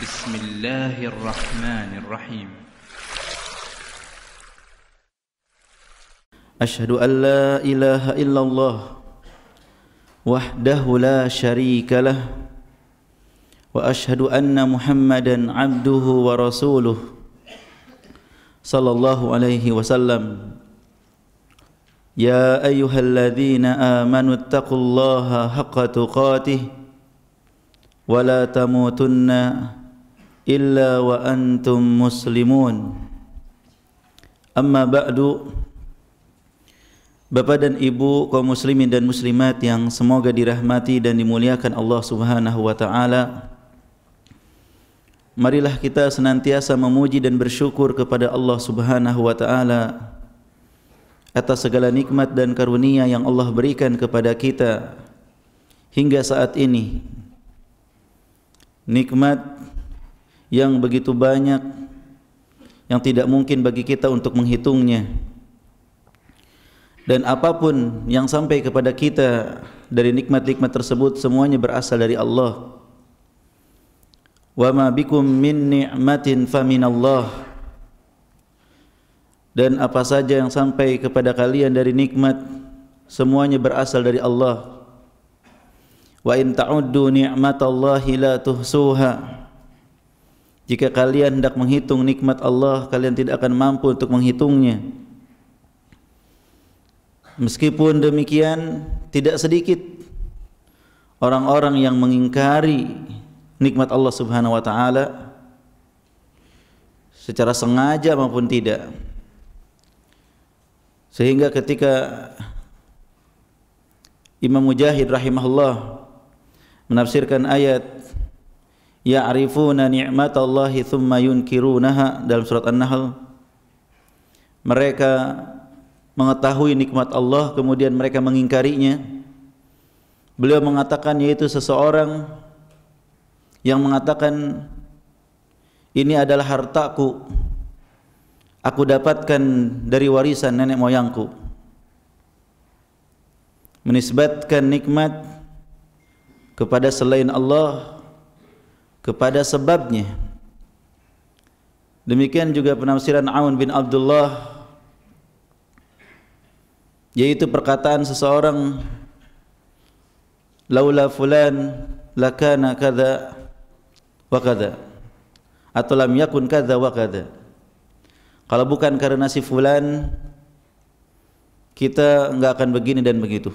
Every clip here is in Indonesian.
بسم الله الرحمن الرحيم أشهد أن لا إله إلا الله وحده لا شريك له وأشهد أن محمدا عبده ورسوله صلى الله عليه وسلم يا أيها الذين آمنوا اتقوا الله حق تقاته ولا تموتن إلا وأنتم مسلمون أما بعد Bapak dan ibu kaum muslimin dan muslimat yang semoga dirahmati dan dimuliakan Allah subhanahu wa ta'ala Marilah kita senantiasa memuji dan bersyukur kepada Allah subhanahu wa ta'ala Atas segala nikmat dan karunia yang Allah berikan kepada kita Hingga saat ini Nikmat yang begitu banyak yang tidak mungkin bagi kita untuk menghitungnya dan apapun yang sampai kepada kita dari nikmat-nikmat tersebut semuanya berasal dari Allah wa ma bikum min ni'matin fa minallah dan apa saja yang sampai kepada kalian dari nikmat semuanya berasal dari Allah wa in ta'uddu ni'matallahi la tuhsuha Jika kalian hendak menghitung nikmat Allah, kalian tidak akan mampu untuk menghitungnya. Meskipun demikian, tidak sedikit orang-orang yang mengingkari nikmat Allah Subhanahu wa taala secara sengaja maupun tidak. Sehingga ketika Imam Mujahid rahimahullah menafsirkan ayat ya'rifuna ni'matallahi thumma yunkirunaha dalam surat An-Nahl mereka mengetahui nikmat Allah kemudian mereka mengingkarinya beliau mengatakan yaitu seseorang yang mengatakan ini adalah hartaku aku dapatkan dari warisan nenek moyangku menisbatkan nikmat kepada selain Allah kepada sebabnya. Demikian juga penafsiran Aun bin Abdullah yaitu perkataan seseorang laula fulan lakana kada wa kada atau lam yakun kada wa kada kalau bukan karena si fulan kita enggak akan begini dan begitu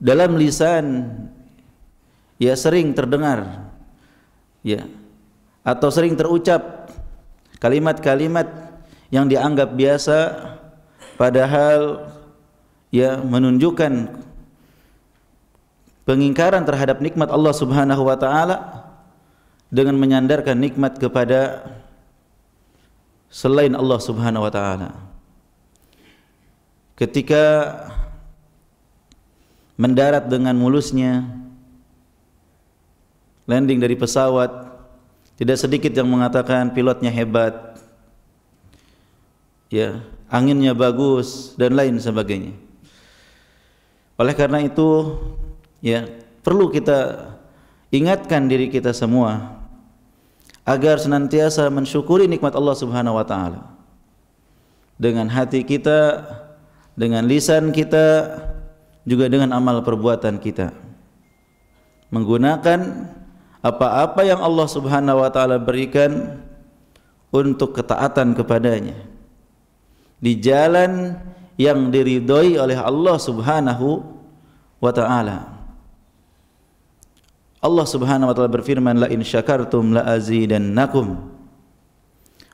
dalam lisan ya sering terdengar ya atau sering terucap kalimat-kalimat yang dianggap biasa padahal ya menunjukkan pengingkaran terhadap nikmat Allah Subhanahu wa taala dengan menyandarkan nikmat kepada selain Allah Subhanahu wa taala. Ketika mendarat dengan mulusnya, landing dari pesawat, tidak sedikit yang mengatakan pilotnya hebat, ya anginnya bagus dan lain sebagainya. Oleh karena itu, ya perlu kita ingatkan diri kita semua agar senantiasa mensyukuri nikmat Allah Subhanahu wa taala. Dengan hati kita, dengan lisan kita, juga dengan amal perbuatan kita. Menggunakan apa-apa yang Allah Subhanahu wa taala berikan untuk ketaatan kepadanya di jalan yang diridhoi oleh Allah Subhanahu wa taala. Allah Subhanahu wa taala berfirman la in syakartum la azidannakum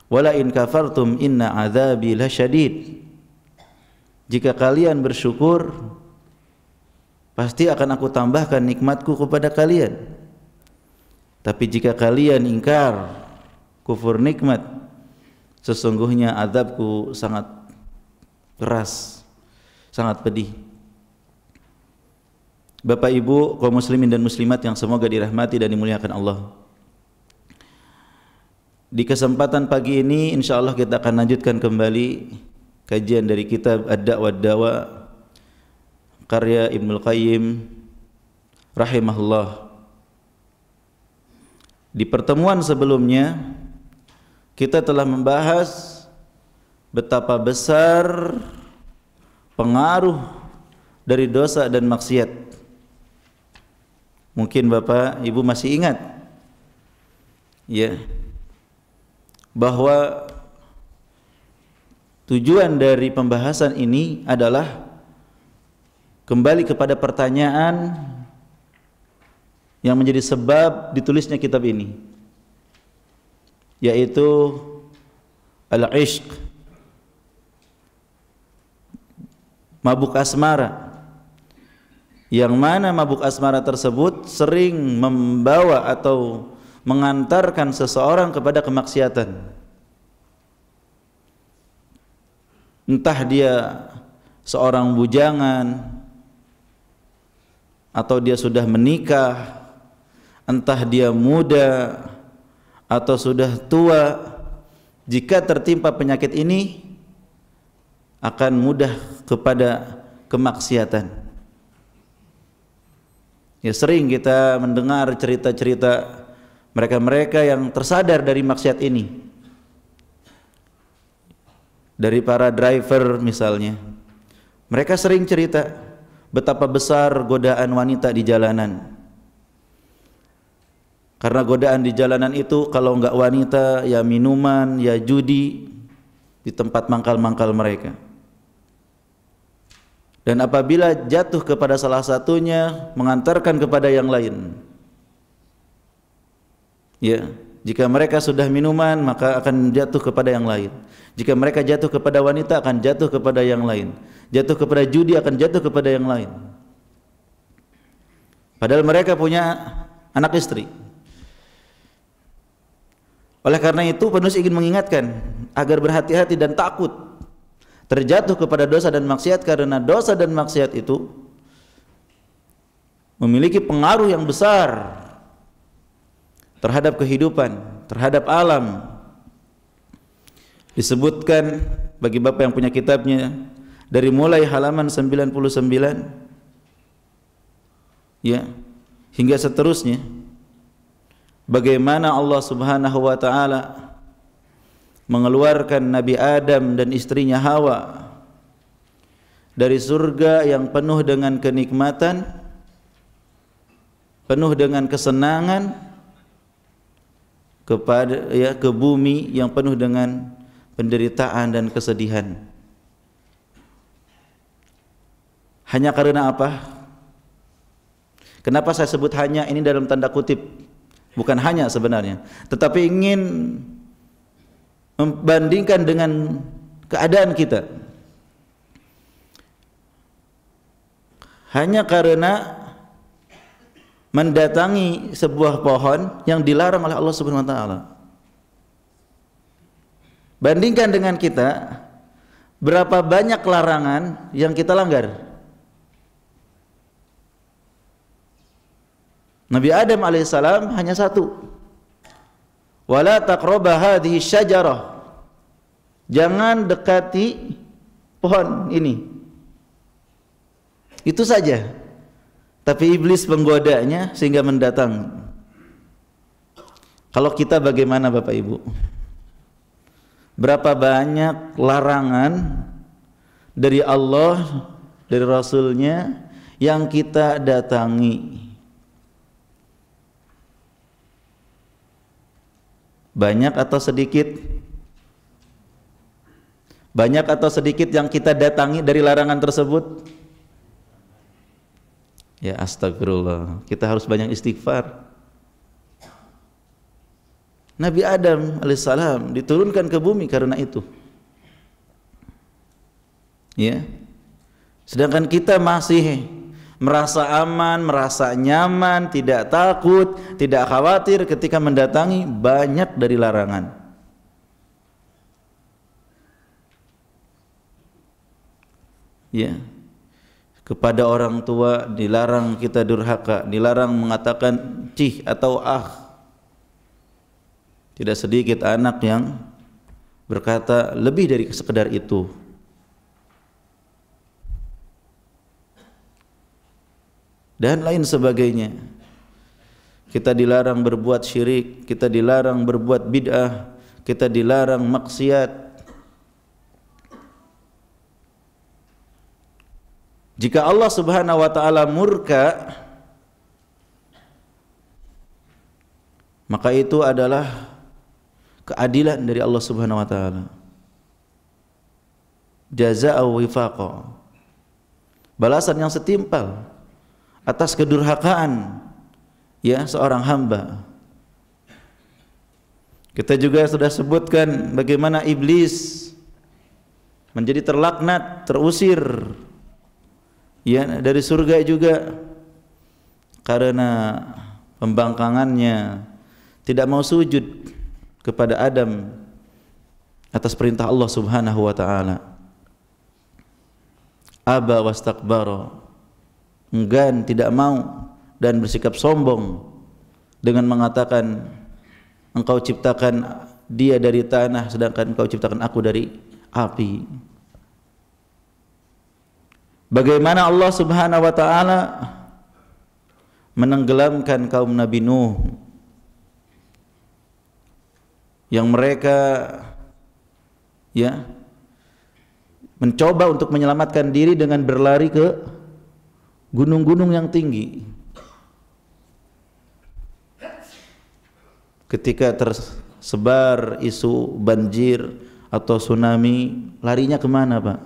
wa la in kafartum inna adzabi lasyadid. Jika kalian bersyukur, pasti akan aku tambahkan nikmatku kepada kalian tapi jika kalian ingkar kufur nikmat sesungguhnya azabku sangat keras sangat pedih Bapak Ibu kaum muslimin dan muslimat yang semoga dirahmati dan dimuliakan Allah di kesempatan pagi ini insya Allah kita akan lanjutkan kembali kajian dari kitab Ad-Da'wa dawa karya Ibnu Qayyim rahimahullah. Di pertemuan sebelumnya kita telah membahas betapa besar pengaruh dari dosa dan maksiat. Mungkin Bapak Ibu masih ingat ya bahwa tujuan dari pembahasan ini adalah kembali kepada pertanyaan yang menjadi sebab ditulisnya kitab ini yaitu al-ishq mabuk asmara yang mana mabuk asmara tersebut sering membawa atau mengantarkan seseorang kepada kemaksiatan entah dia seorang bujangan atau dia sudah menikah entah dia muda atau sudah tua jika tertimpa penyakit ini akan mudah kepada kemaksiatan ya sering kita mendengar cerita-cerita mereka-mereka yang tersadar dari maksiat ini dari para driver misalnya mereka sering cerita betapa besar godaan wanita di jalanan. Karena godaan di jalanan itu kalau enggak wanita ya minuman, ya judi di tempat mangkal-mangkal mereka. Dan apabila jatuh kepada salah satunya mengantarkan kepada yang lain. Ya, jika mereka sudah minuman maka akan jatuh kepada yang lain. Jika mereka jatuh kepada wanita akan jatuh kepada yang lain jatuh kepada judi akan jatuh kepada yang lain padahal mereka punya anak istri oleh karena itu penulis ingin mengingatkan agar berhati-hati dan takut terjatuh kepada dosa dan maksiat karena dosa dan maksiat itu memiliki pengaruh yang besar terhadap kehidupan, terhadap alam. Disebutkan bagi Bapak yang punya kitabnya dari mulai halaman 99 ya hingga seterusnya bagaimana Allah Subhanahu wa taala mengeluarkan Nabi Adam dan istrinya Hawa dari surga yang penuh dengan kenikmatan penuh dengan kesenangan kepada ya ke bumi yang penuh dengan penderitaan dan kesedihan. Hanya karena apa? Kenapa saya sebut hanya ini dalam tanda kutip? Bukan hanya sebenarnya, tetapi ingin membandingkan dengan keadaan kita. Hanya karena mendatangi sebuah pohon yang dilarang oleh Allah Subhanahu wa taala. Bandingkan dengan kita berapa banyak larangan yang kita langgar? Nabi Adam alaihissalam hanya satu. Wala taqraba hadhihi syajarah. Jangan dekati pohon ini. Itu saja. Tapi iblis menggodanya sehingga mendatang. Kalau kita bagaimana Bapak Ibu? Berapa banyak larangan dari Allah, dari Rasulnya yang kita datangi Banyak atau sedikit? Banyak atau sedikit yang kita datangi dari larangan tersebut? Ya astagfirullah, kita harus banyak istighfar. Nabi Adam alaihissalam diturunkan ke bumi karena itu. Ya. Sedangkan kita masih merasa aman, merasa nyaman, tidak takut, tidak khawatir ketika mendatangi banyak dari larangan. Ya. Kepada orang tua dilarang kita durhaka, dilarang mengatakan cih atau ah. Tidak sedikit anak yang berkata lebih dari sekedar itu. dan lain sebagainya. Kita dilarang berbuat syirik, kita dilarang berbuat bid'ah, kita dilarang maksiat. Jika Allah Subhanahu wa taala murka, maka itu adalah keadilan dari Allah Subhanahu wa taala. Jazaa'u wifaqa. Balasan yang setimpal atas kedurhakaan ya seorang hamba. Kita juga sudah sebutkan bagaimana iblis menjadi terlaknat, terusir ya dari surga juga karena pembangkangannya tidak mau sujud kepada Adam atas perintah Allah Subhanahu wa taala. Aba wastakbara enggan, tidak mau dan bersikap sombong dengan mengatakan engkau ciptakan dia dari tanah sedangkan engkau ciptakan aku dari api. Bagaimana Allah Subhanahu wa taala menenggelamkan kaum Nabi Nuh yang mereka ya mencoba untuk menyelamatkan diri dengan berlari ke gunung-gunung yang tinggi. Ketika tersebar isu banjir atau tsunami, larinya kemana Pak?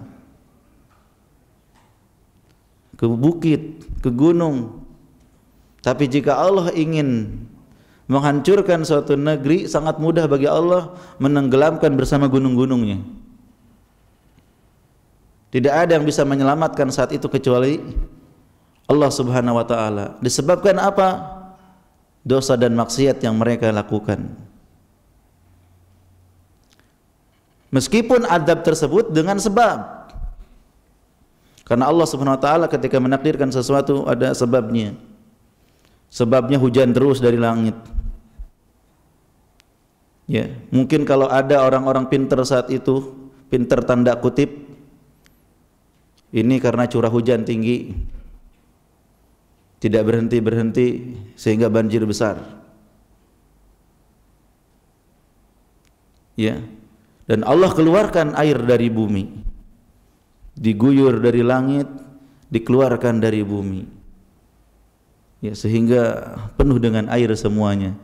Ke bukit, ke gunung. Tapi jika Allah ingin menghancurkan suatu negeri, sangat mudah bagi Allah menenggelamkan bersama gunung-gunungnya. Tidak ada yang bisa menyelamatkan saat itu kecuali Allah Subhanahu wa taala. Disebabkan apa? Dosa dan maksiat yang mereka lakukan. Meskipun adab tersebut dengan sebab. Karena Allah Subhanahu wa taala ketika menakdirkan sesuatu ada sebabnya. Sebabnya hujan terus dari langit. Ya, mungkin kalau ada orang-orang pinter saat itu, pinter tanda kutip, ini karena curah hujan tinggi, tidak berhenti-berhenti sehingga banjir besar. Ya. Dan Allah keluarkan air dari bumi. Diguyur dari langit, dikeluarkan dari bumi. Ya, sehingga penuh dengan air semuanya.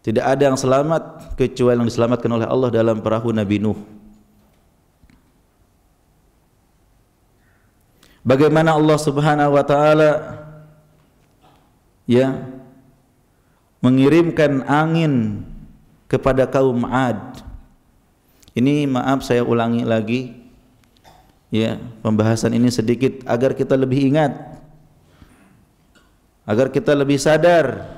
Tidak ada yang selamat kecuali yang diselamatkan oleh Allah dalam perahu Nabi Nuh. Bagaimana Allah Subhanahu wa taala ya mengirimkan angin kepada kaum Ad. Ini maaf saya ulangi lagi. Ya, pembahasan ini sedikit agar kita lebih ingat. Agar kita lebih sadar.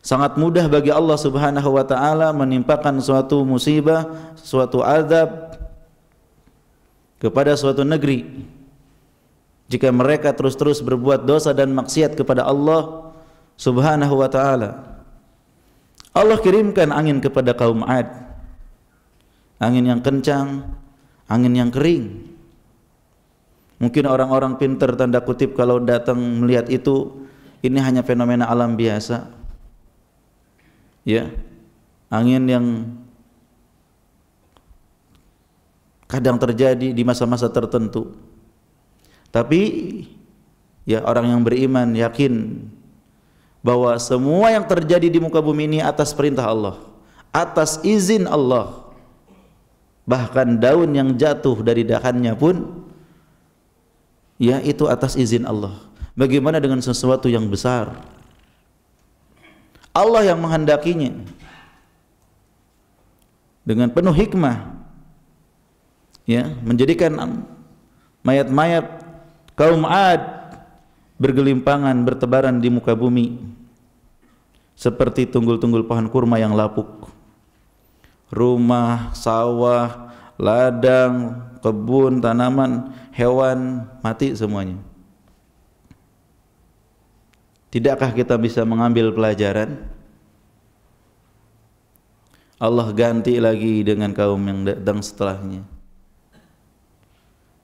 Sangat mudah bagi Allah Subhanahu wa taala menimpakan suatu musibah, suatu azab kepada suatu negeri jika mereka terus-terus berbuat dosa dan maksiat kepada Allah Subhanahu wa taala. Allah kirimkan angin kepada kaum Ad. Angin yang kencang, angin yang kering. Mungkin orang-orang pinter tanda kutip kalau datang melihat itu ini hanya fenomena alam biasa. Ya. Angin yang kadang terjadi di masa-masa tertentu. Tapi ya orang yang beriman yakin bahwa semua yang terjadi di muka bumi ini atas perintah Allah, atas izin Allah. Bahkan daun yang jatuh dari dahannya pun ya itu atas izin Allah. Bagaimana dengan sesuatu yang besar? Allah yang menghendakinya dengan penuh hikmah ya menjadikan mayat-mayat Kaum Ad bergelimpangan bertebaran di muka bumi seperti tunggul-tunggul pohon kurma yang lapuk. Rumah, sawah, ladang, kebun, tanaman, hewan mati semuanya. Tidakkah kita bisa mengambil pelajaran? Allah ganti lagi dengan kaum yang datang setelahnya.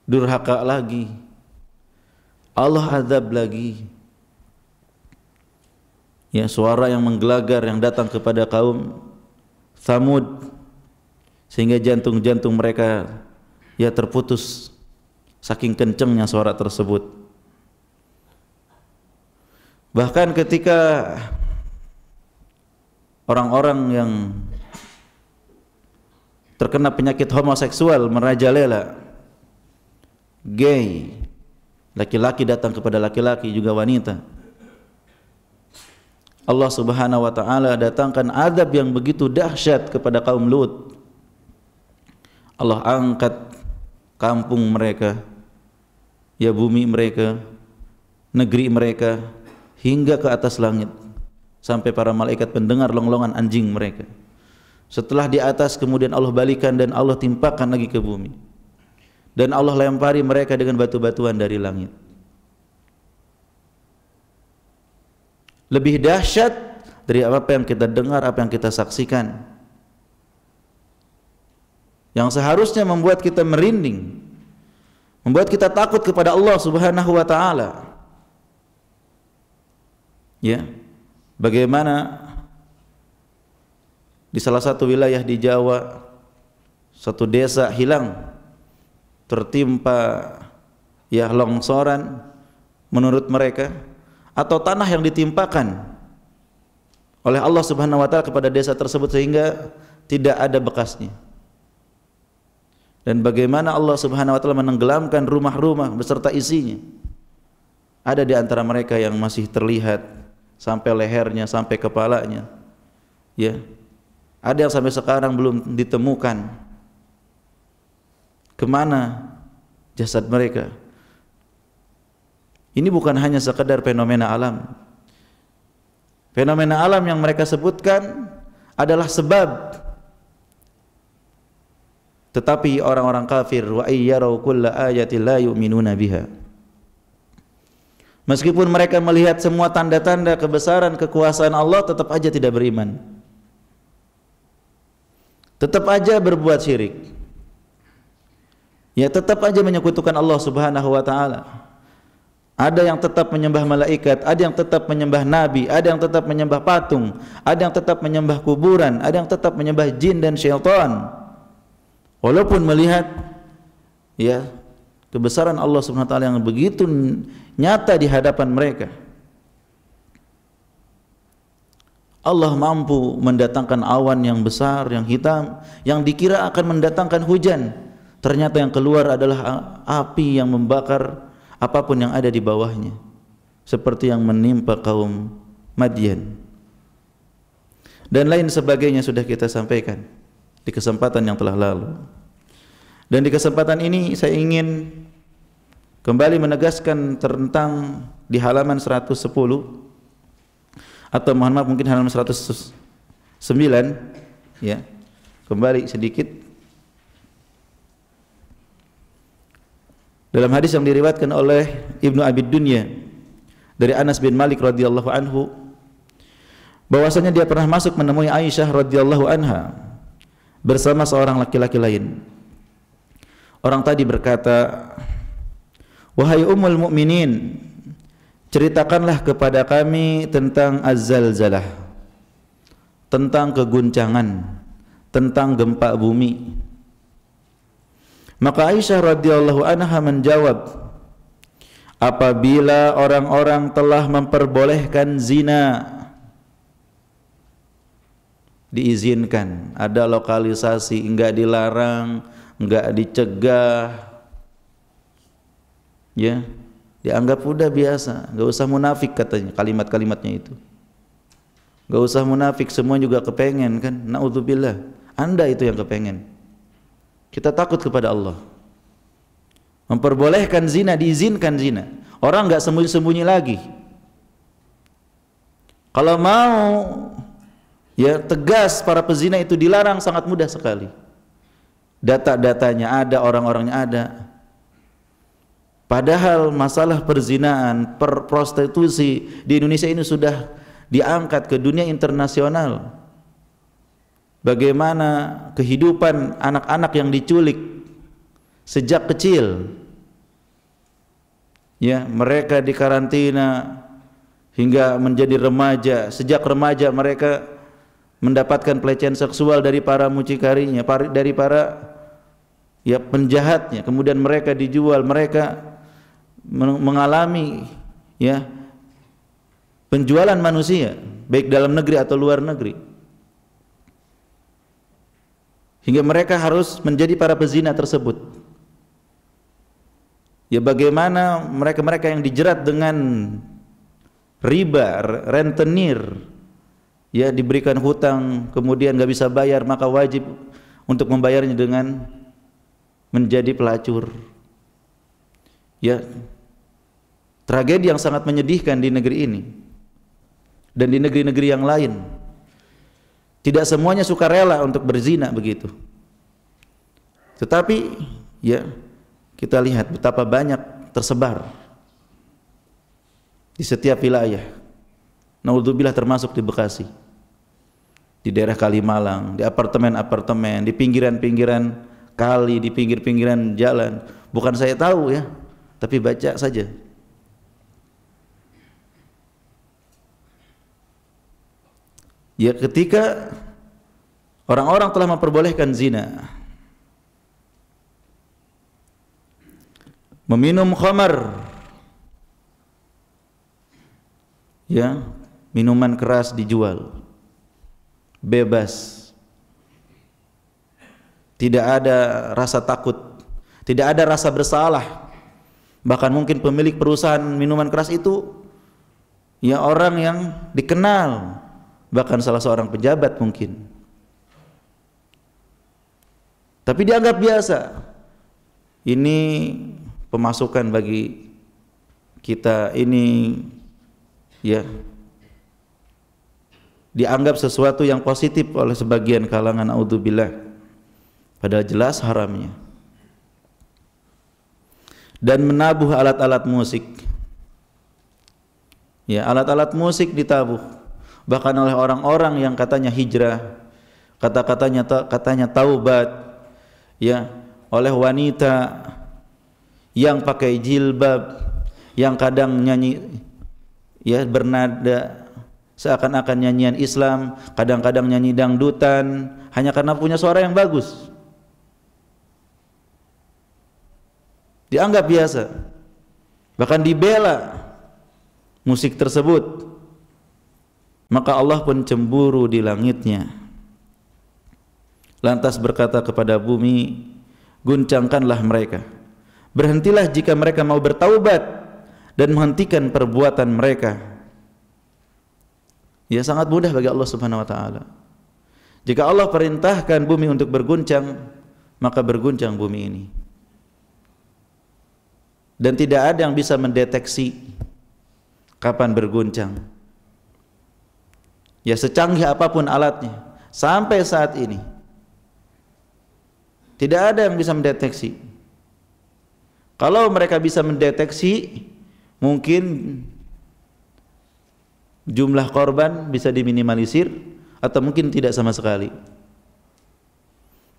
Durhaka lagi. Allah azab lagi ya suara yang menggelagar yang datang kepada kaum Samud sehingga jantung-jantung mereka ya terputus saking kencengnya suara tersebut bahkan ketika orang-orang yang terkena penyakit homoseksual merajalela gay Laki-laki datang kepada laki-laki juga wanita. Allah Subhanahu wa taala datangkan adab yang begitu dahsyat kepada kaum Lut. Allah angkat kampung mereka, ya bumi mereka, negeri mereka hingga ke atas langit sampai para malaikat mendengar longlongan anjing mereka. Setelah di atas kemudian Allah balikan dan Allah timpakan lagi ke bumi dan Allah lempari mereka dengan batu-batuan dari langit. Lebih dahsyat dari apa yang kita dengar, apa yang kita saksikan. Yang seharusnya membuat kita merinding, membuat kita takut kepada Allah Subhanahu wa taala. Ya. Bagaimana di salah satu wilayah di Jawa satu desa hilang tertimpa ya longsoran menurut mereka atau tanah yang ditimpakan oleh Allah Subhanahu wa taala kepada desa tersebut sehingga tidak ada bekasnya. Dan bagaimana Allah Subhanahu wa taala menenggelamkan rumah-rumah beserta isinya. Ada di antara mereka yang masih terlihat sampai lehernya, sampai kepalanya. Ya. Ada yang sampai sekarang belum ditemukan. Kemana jasad mereka? Ini bukan hanya sekedar fenomena alam. Fenomena alam yang mereka sebutkan adalah sebab tetapi orang-orang kafir wa ayyarau kulla ayati la yu'minuna biha Meskipun mereka melihat semua tanda-tanda kebesaran kekuasaan Allah tetap aja tidak beriman. Tetap aja berbuat syirik. ya tetap aja menyekutukan Allah Subhanahu wa taala. Ada yang tetap menyembah malaikat, ada yang tetap menyembah nabi, ada yang tetap menyembah patung, ada yang tetap menyembah kuburan, ada yang tetap menyembah jin dan syaitan. Walaupun melihat ya kebesaran Allah Subhanahu wa taala yang begitu nyata di hadapan mereka. Allah mampu mendatangkan awan yang besar, yang hitam, yang dikira akan mendatangkan hujan. ternyata yang keluar adalah api yang membakar apapun yang ada di bawahnya seperti yang menimpa kaum Madian dan lain sebagainya sudah kita sampaikan di kesempatan yang telah lalu dan di kesempatan ini saya ingin kembali menegaskan tentang di halaman 110 atau mohon maaf mungkin halaman 109 ya kembali sedikit Dalam hadis yang diriwayatkan oleh Ibnu Abid Dunya dari Anas bin Malik radhiyallahu anhu bahwasanya dia pernah masuk menemui Aisyah radhiyallahu anha bersama seorang laki-laki lain. Orang tadi berkata, "Wahai ummul mukminin, ceritakanlah kepada kami tentang az-zalzalah, tentang keguncangan, tentang gempa bumi." Maka Aisyah radhiyallahu anha menjawab, apabila orang-orang telah memperbolehkan zina diizinkan, ada lokalisasi enggak dilarang, enggak dicegah. Ya, dianggap udah biasa, enggak usah munafik katanya kalimat-kalimatnya itu. Enggak usah munafik, semua juga kepengen kan. Nauzubillah. Anda itu yang kepengen. Kita takut kepada Allah. Memperbolehkan zina, diizinkan zina. Orang nggak sembunyi-sembunyi lagi. Kalau mau ya tegas para pezina itu dilarang sangat mudah sekali. Data-datanya ada, orang-orangnya ada. Padahal masalah perzinaan, per prostitusi di Indonesia ini sudah diangkat ke dunia internasional bagaimana kehidupan anak-anak yang diculik sejak kecil ya mereka dikarantina hingga menjadi remaja sejak remaja mereka mendapatkan pelecehan seksual dari para mucikarinya dari para ya penjahatnya kemudian mereka dijual mereka mengalami ya penjualan manusia baik dalam negeri atau luar negeri hingga mereka harus menjadi para pezina tersebut ya bagaimana mereka-mereka yang dijerat dengan riba, rentenir ya diberikan hutang kemudian nggak bisa bayar maka wajib untuk membayarnya dengan menjadi pelacur ya tragedi yang sangat menyedihkan di negeri ini dan di negeri-negeri yang lain tidak semuanya suka rela untuk berzina begitu. Tetapi ya kita lihat betapa banyak tersebar di setiap wilayah. Naudzubillah termasuk di Bekasi. Di daerah Kalimalang, di apartemen-apartemen, di pinggiran-pinggiran kali, di pinggir-pinggiran jalan. Bukan saya tahu ya, tapi baca saja ya ketika orang-orang telah memperbolehkan zina meminum khamar ya minuman keras dijual bebas tidak ada rasa takut tidak ada rasa bersalah bahkan mungkin pemilik perusahaan minuman keras itu ya orang yang dikenal bahkan salah seorang pejabat mungkin. Tapi dianggap biasa. Ini pemasukan bagi kita ini ya dianggap sesuatu yang positif oleh sebagian kalangan audzubillah padahal jelas haramnya dan menabuh alat-alat musik ya alat-alat musik ditabuh bahkan oleh orang-orang yang katanya hijrah, kata-katanya katanya taubat, ya, oleh wanita yang pakai jilbab, yang kadang nyanyi ya bernada seakan-akan nyanyian Islam, kadang-kadang nyanyi dangdutan hanya karena punya suara yang bagus. Dianggap biasa. Bahkan dibela musik tersebut maka Allah pun cemburu di langitnya. Lantas berkata kepada bumi, guncangkanlah mereka. Berhentilah jika mereka mau bertaubat dan menghentikan perbuatan mereka. Ya sangat mudah bagi Allah Subhanahu wa taala. Jika Allah perintahkan bumi untuk berguncang, maka berguncang bumi ini. Dan tidak ada yang bisa mendeteksi kapan berguncang. Ya secanggih apapun alatnya sampai saat ini tidak ada yang bisa mendeteksi. Kalau mereka bisa mendeteksi, mungkin jumlah korban bisa diminimalisir atau mungkin tidak sama sekali.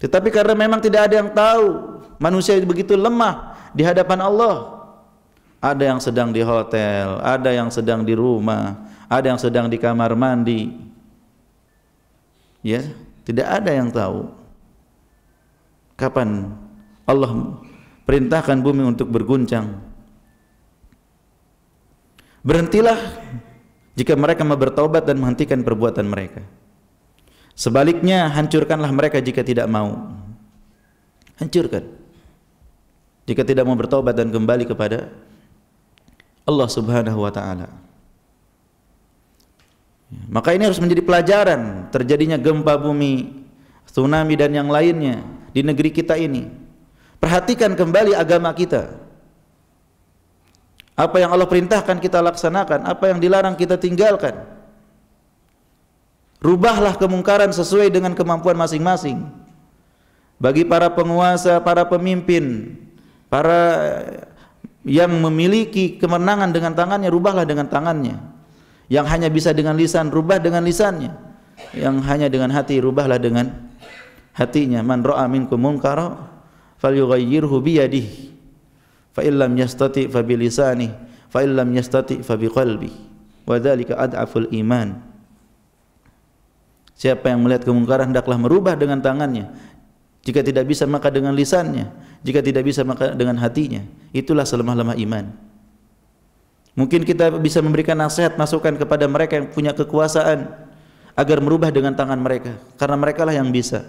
Tetapi karena memang tidak ada yang tahu, manusia begitu lemah di hadapan Allah. Ada yang sedang di hotel, ada yang sedang di rumah, ada yang sedang di kamar mandi. Ya, tidak ada yang tahu kapan Allah perintahkan bumi untuk berguncang. Berhentilah jika mereka mau bertobat dan menghentikan perbuatan mereka. Sebaliknya, hancurkanlah mereka jika tidak mau. Hancurkan. Jika tidak mau bertobat dan kembali kepada Allah Subhanahu wa taala. Ya, maka ini harus menjadi pelajaran terjadinya gempa bumi, tsunami dan yang lainnya di negeri kita ini. Perhatikan kembali agama kita. Apa yang Allah perintahkan kita laksanakan, apa yang dilarang kita tinggalkan. Rubahlah kemungkaran sesuai dengan kemampuan masing-masing. Bagi para penguasa, para pemimpin, para yang memiliki kemenangan dengan tangannya, rubahlah dengan tangannya yang hanya bisa dengan lisan rubah dengan lisannya yang hanya dengan hati rubahlah dengan hatinya man ra'a minkum munkara falyughayyirhu bi yadihi fa illam yastati fa bi fa illam yastati fa bi qalbi wa dzalika ad'aful iman siapa yang melihat kemungkaran hendaklah merubah dengan tangannya jika tidak bisa maka dengan lisannya jika tidak bisa maka dengan hatinya itulah selemah-lemah iman Mungkin kita bisa memberikan nasihat, masukan kepada mereka yang punya kekuasaan agar merubah dengan tangan mereka karena merekalah yang bisa.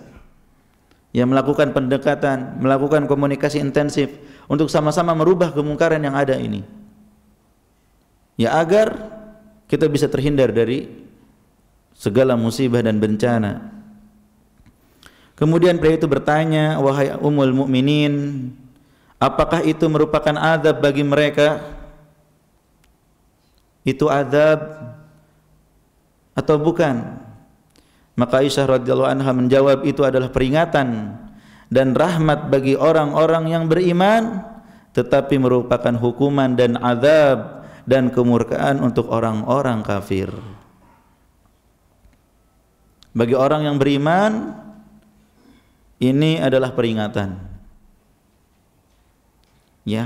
Yang melakukan pendekatan, melakukan komunikasi intensif untuk sama-sama merubah kemungkaran yang ada ini. Ya agar kita bisa terhindar dari segala musibah dan bencana. Kemudian pria itu bertanya, "Wahai umul mukminin, apakah itu merupakan adab bagi mereka?" itu azab atau bukan? Maka Aisyah radhiyallahu anha menjawab itu adalah peringatan dan rahmat bagi orang-orang yang beriman tetapi merupakan hukuman dan azab dan kemurkaan untuk orang-orang kafir. Bagi orang yang beriman ini adalah peringatan. Ya,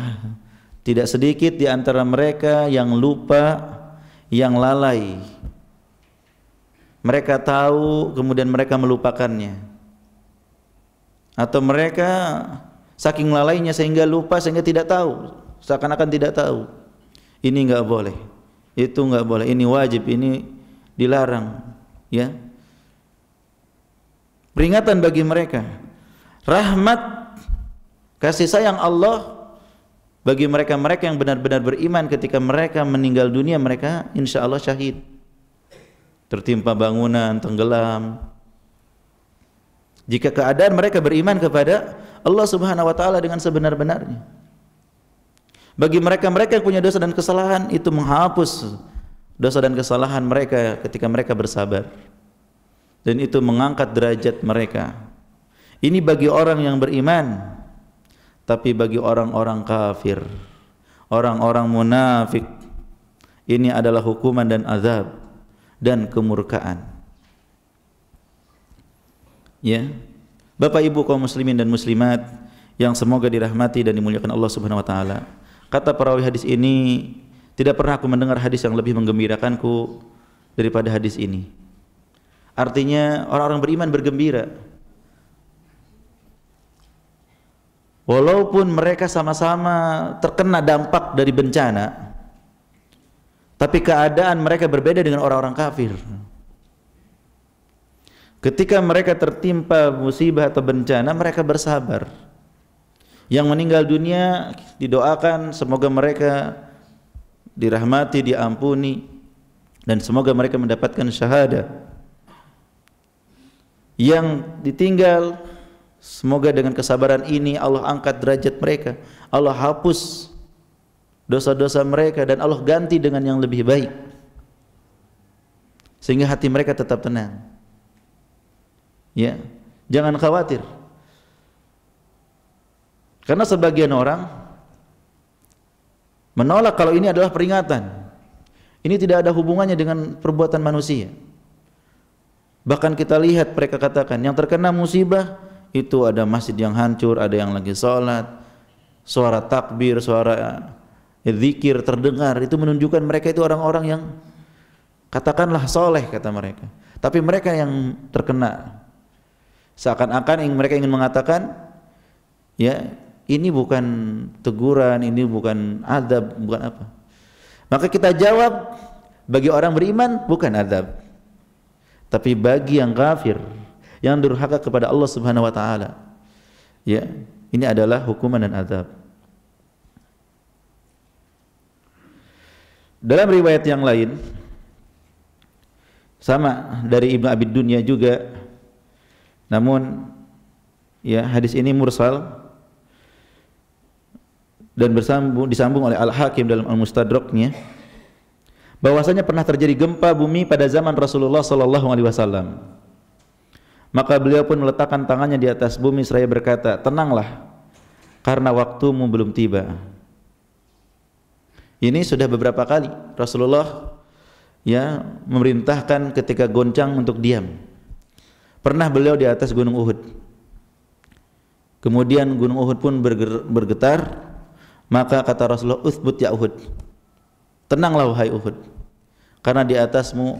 tidak sedikit di antara mereka yang lupa yang lalai. Mereka tahu kemudian mereka melupakannya. Atau mereka saking lalainya sehingga lupa sehingga tidak tahu, seakan-akan tidak tahu. Ini enggak boleh. Itu enggak boleh. Ini wajib, ini dilarang, ya. Peringatan bagi mereka. Rahmat kasih sayang Allah bagi mereka-mereka yang benar-benar beriman ketika mereka meninggal dunia mereka insya Allah syahid tertimpa bangunan tenggelam jika keadaan mereka beriman kepada Allah Subhanahu wa taala dengan sebenar-benarnya bagi mereka-mereka yang punya dosa dan kesalahan itu menghapus dosa dan kesalahan mereka ketika mereka bersabar dan itu mengangkat derajat mereka ini bagi orang yang beriman tapi bagi orang-orang kafir, orang-orang munafik ini adalah hukuman dan azab dan kemurkaan. Ya. Bapak Ibu kaum muslimin dan muslimat yang semoga dirahmati dan dimuliakan Allah Subhanahu wa taala. Kata perawi hadis ini, tidak pernah aku mendengar hadis yang lebih menggembirakanku daripada hadis ini. Artinya orang-orang beriman bergembira walaupun mereka sama-sama terkena dampak dari bencana tapi keadaan mereka berbeda dengan orang-orang kafir ketika mereka tertimpa musibah atau bencana mereka bersabar yang meninggal dunia didoakan semoga mereka dirahmati, diampuni dan semoga mereka mendapatkan syahada yang ditinggal Semoga dengan kesabaran ini Allah angkat derajat mereka, Allah hapus dosa-dosa mereka dan Allah ganti dengan yang lebih baik. Sehingga hati mereka tetap tenang. Ya, jangan khawatir. Karena sebagian orang menolak kalau ini adalah peringatan. Ini tidak ada hubungannya dengan perbuatan manusia. Bahkan kita lihat mereka katakan yang terkena musibah itu ada masjid yang hancur, ada yang lagi sholat, suara takbir, suara eh, zikir terdengar, itu menunjukkan mereka itu orang-orang yang katakanlah soleh kata mereka. Tapi mereka yang terkena seakan-akan yang mereka ingin mengatakan ya ini bukan teguran, ini bukan adab, bukan apa. Maka kita jawab bagi orang beriman bukan adab. Tapi bagi yang kafir, yang durhaka kepada Allah Subhanahu wa taala. Ya, ini adalah hukuman dan azab. Dalam riwayat yang lain sama dari Ibnu Abi Dunya juga namun ya hadis ini mursal dan bersambung disambung oleh Al-Hakim dalam Al-Mustadraknya bahwasanya pernah terjadi gempa bumi pada zaman Rasulullah sallallahu alaihi wasallam. Maka beliau pun meletakkan tangannya di atas bumi seraya berkata, "Tenanglah, karena waktumu belum tiba." Ini sudah beberapa kali Rasulullah ya memerintahkan ketika goncang untuk diam. Pernah beliau di atas Gunung Uhud. Kemudian Gunung Uhud pun bergetar, maka kata Rasulullah, "Utsbut ya Uhud." Tenanglah wahai Uhud. Karena di atasmu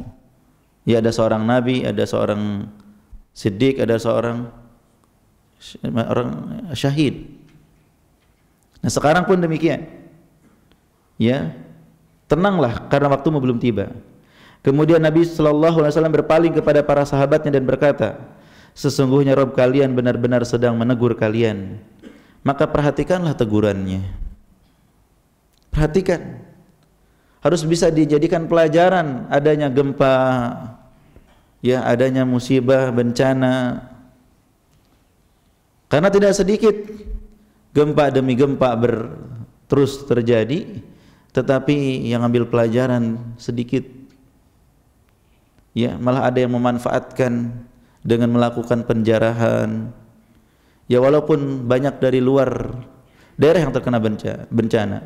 ya ada seorang nabi, ada seorang Siddiq ada seorang orang syahid. Nah, sekarang pun demikian. Ya. Tenanglah karena waktumu belum tiba. Kemudian Nabi sallallahu alaihi wasallam berpaling kepada para sahabatnya dan berkata, "Sesungguhnya Rob kalian benar-benar sedang menegur kalian. Maka perhatikanlah tegurannya." Perhatikan. Harus bisa dijadikan pelajaran adanya gempa, ya adanya musibah, bencana. Karena tidak sedikit gempa demi gempa ber, terus terjadi, tetapi yang ambil pelajaran sedikit. Ya, malah ada yang memanfaatkan dengan melakukan penjarahan. Ya walaupun banyak dari luar daerah yang terkena bencana,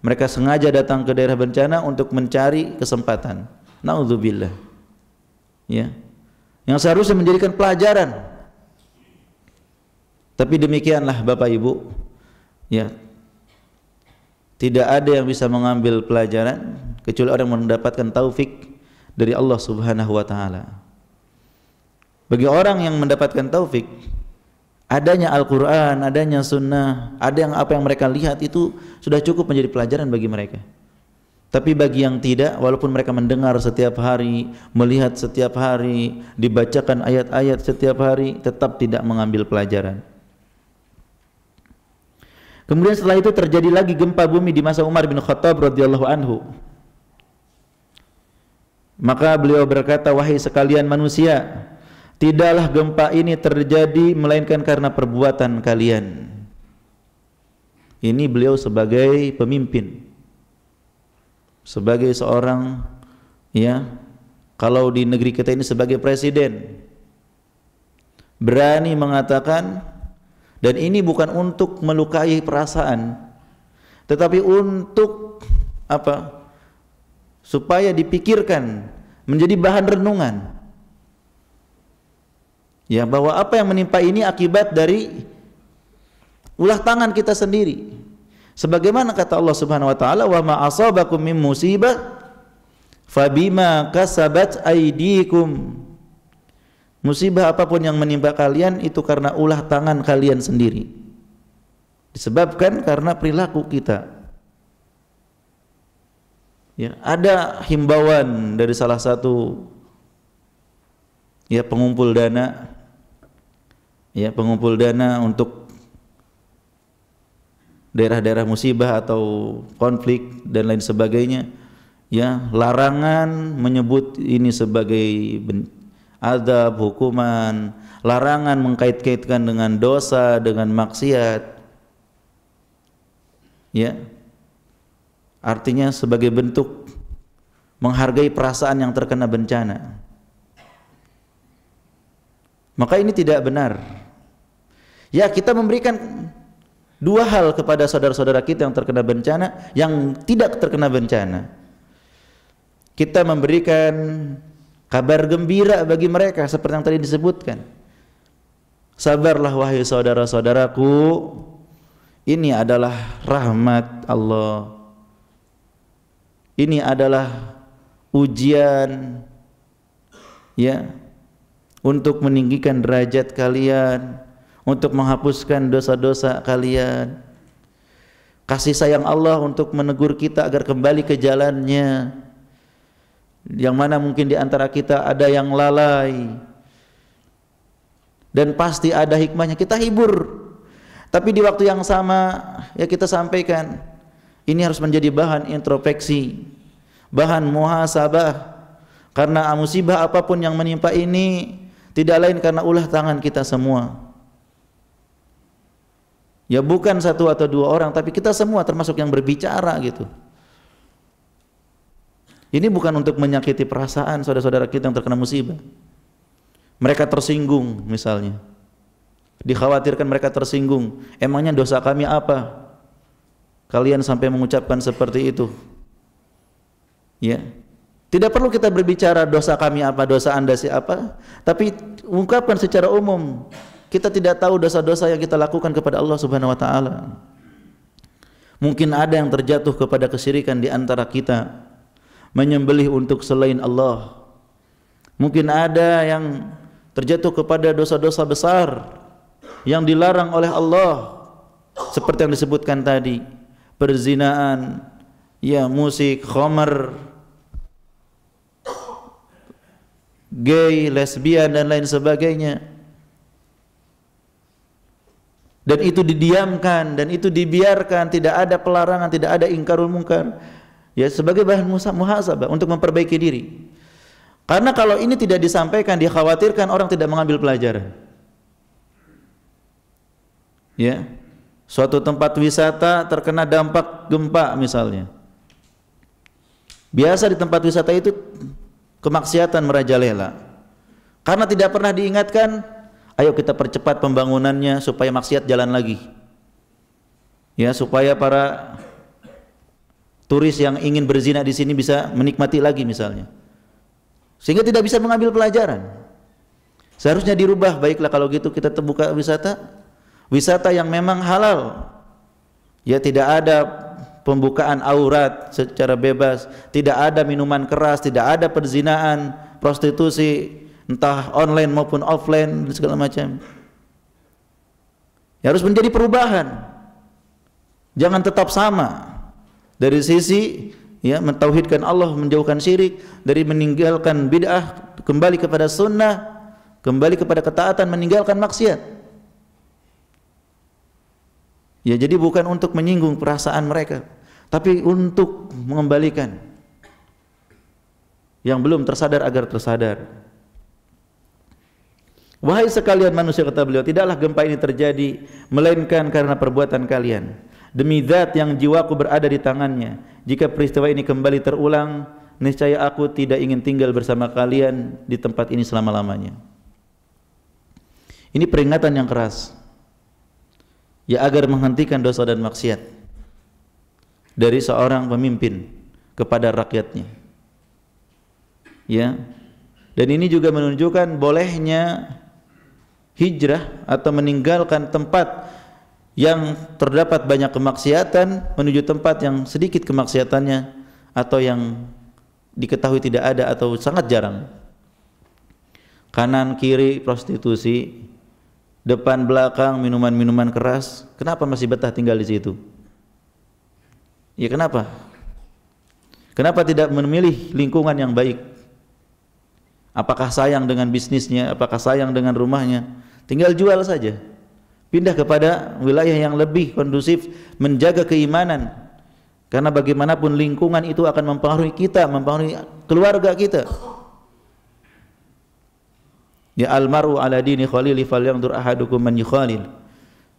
mereka sengaja datang ke daerah bencana untuk mencari kesempatan. naudzubillah Ya yang seharusnya menjadikan pelajaran. Tapi demikianlah Bapak Ibu, ya. Tidak ada yang bisa mengambil pelajaran kecuali orang yang mendapatkan taufik dari Allah Subhanahu wa taala. Bagi orang yang mendapatkan taufik, adanya Al-Qur'an, adanya sunnah, ada yang apa yang mereka lihat itu sudah cukup menjadi pelajaran bagi mereka. Tapi bagi yang tidak, walaupun mereka mendengar setiap hari, melihat setiap hari, dibacakan ayat-ayat setiap hari, tetap tidak mengambil pelajaran. Kemudian setelah itu terjadi lagi gempa bumi di masa Umar bin Khattab radhiyallahu anhu. Maka beliau berkata, "Wahai sekalian manusia, tidaklah gempa ini terjadi melainkan karena perbuatan kalian." Ini beliau sebagai pemimpin sebagai seorang ya kalau di negeri kita ini sebagai presiden berani mengatakan dan ini bukan untuk melukai perasaan tetapi untuk apa supaya dipikirkan menjadi bahan renungan ya bahwa apa yang menimpa ini akibat dari ulah tangan kita sendiri Sebagaimana kata Allah Subhanahu wa taala, "Wa ma asabakum min musibah fabima kasabat aydikum." Musibah apapun yang menimpa kalian itu karena ulah tangan kalian sendiri. Disebabkan karena perilaku kita. Ya, ada himbauan dari salah satu ya pengumpul dana ya pengumpul dana untuk daerah-daerah musibah atau konflik dan lain sebagainya ya larangan menyebut ini sebagai adab hukuman larangan mengkait-kaitkan dengan dosa dengan maksiat ya artinya sebagai bentuk menghargai perasaan yang terkena bencana maka ini tidak benar ya kita memberikan Dua hal kepada saudara-saudara kita yang terkena bencana, yang tidak terkena bencana. Kita memberikan kabar gembira bagi mereka seperti yang tadi disebutkan. Sabarlah wahai saudara-saudaraku, ini adalah rahmat Allah. Ini adalah ujian ya untuk meninggikan derajat kalian untuk menghapuskan dosa-dosa kalian. Kasih sayang Allah untuk menegur kita agar kembali ke jalannya. Yang mana mungkin di antara kita ada yang lalai. Dan pasti ada hikmahnya. Kita hibur. Tapi di waktu yang sama ya kita sampaikan ini harus menjadi bahan introspeksi, bahan muhasabah. Karena musibah apapun yang menimpa ini tidak lain karena ulah tangan kita semua. Ya bukan satu atau dua orang, tapi kita semua termasuk yang berbicara gitu. Ini bukan untuk menyakiti perasaan saudara-saudara kita yang terkena musibah. Mereka tersinggung misalnya. Dikhawatirkan mereka tersinggung. Emangnya dosa kami apa? Kalian sampai mengucapkan seperti itu. Ya. Tidak perlu kita berbicara dosa kami apa, dosa Anda siapa, tapi ungkapkan secara umum kita tidak tahu dosa-dosa yang kita lakukan kepada Allah Subhanahu wa taala. Mungkin ada yang terjatuh kepada kesirikan di antara kita, menyembelih untuk selain Allah. Mungkin ada yang terjatuh kepada dosa-dosa besar yang dilarang oleh Allah seperti yang disebutkan tadi, perzinaan, ya musik, khamar, gay, lesbian dan lain sebagainya dan itu didiamkan dan itu dibiarkan tidak ada pelarangan tidak ada ingkarul mungkar ya sebagai bahan muhasabah untuk memperbaiki diri karena kalau ini tidak disampaikan dikhawatirkan orang tidak mengambil pelajaran ya suatu tempat wisata terkena dampak gempa misalnya biasa di tempat wisata itu kemaksiatan merajalela karena tidak pernah diingatkan ayo kita percepat pembangunannya supaya maksiat jalan lagi. Ya, supaya para turis yang ingin berzina di sini bisa menikmati lagi misalnya. Sehingga tidak bisa mengambil pelajaran. Seharusnya dirubah, baiklah kalau gitu kita terbuka wisata, wisata yang memang halal. Ya tidak ada pembukaan aurat secara bebas, tidak ada minuman keras, tidak ada perzinaan, prostitusi, entah online maupun offline segala macam. Ya, harus menjadi perubahan. Jangan tetap sama dari sisi ya mentauhidkan Allah, menjauhkan syirik, dari meninggalkan bid'ah, kembali kepada sunnah, kembali kepada ketaatan, meninggalkan maksiat. Ya, jadi bukan untuk menyinggung perasaan mereka, tapi untuk mengembalikan yang belum tersadar agar tersadar. Wahai sekalian manusia kata beliau, tidaklah gempa ini terjadi melainkan karena perbuatan kalian. Demi zat yang jiwaku berada di tangannya, jika peristiwa ini kembali terulang, niscaya aku tidak ingin tinggal bersama kalian di tempat ini selama-lamanya. Ini peringatan yang keras. Ya agar menghentikan dosa dan maksiat dari seorang pemimpin kepada rakyatnya. Ya. Dan ini juga menunjukkan bolehnya hijrah atau meninggalkan tempat yang terdapat banyak kemaksiatan menuju tempat yang sedikit kemaksiatannya atau yang diketahui tidak ada atau sangat jarang. Kanan kiri prostitusi, depan belakang minuman-minuman keras, kenapa masih betah tinggal di situ? Ya kenapa? Kenapa tidak memilih lingkungan yang baik? Apakah sayang dengan bisnisnya? Apakah sayang dengan rumahnya? Tinggal jual saja. Pindah kepada wilayah yang lebih kondusif menjaga keimanan. Karena bagaimanapun lingkungan itu akan mempengaruhi kita, mempengaruhi keluarga kita. Ya almaru ala dini khalili falyanzur ahadukum man yukhalil.